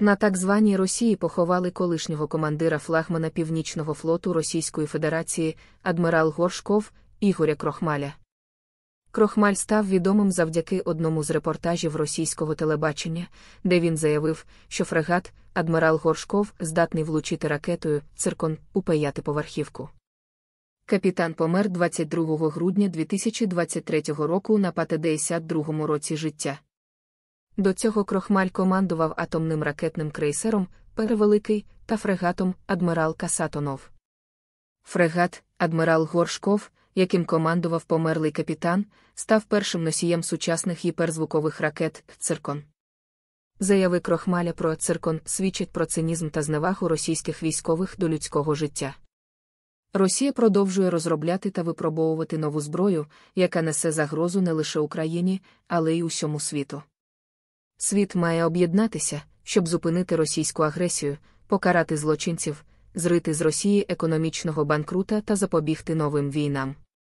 На так званій Росії поховали колишнього командира флагмана Північного флоту Російської Федерації адмірал Горшков Ігоря Крохмаля. Крохмаль став відомим завдяки одному з репортажів російського телебачення, де він заявив, що фрегат адмірал Горшков здатний влучити ракетою циркон упаяти поверхівку. Капітан помер 22 грудня 2023 року на 52 му році життя. До цього крохмаль командував атомним ракетним крейсером Перевеликий та фрегатом адмирал Касатонов. Фрегат, адмірал Горшков, яким командував померлий капітан, став першим носієм сучасних гіперзвукових ракет циркон. Заяви крохмаля про циркон свідчать про цинізм та зневагу російських військових до людського життя. Росія продовжує розробляти та випробовувати нову зброю, яка несе загрозу не лише Україні, але й усьому світу. Світ має об'єднатися, щоб зупинити російську агресію, покарати злочинців, зрити з Росії економічного банкрута та запобігти новим війнам.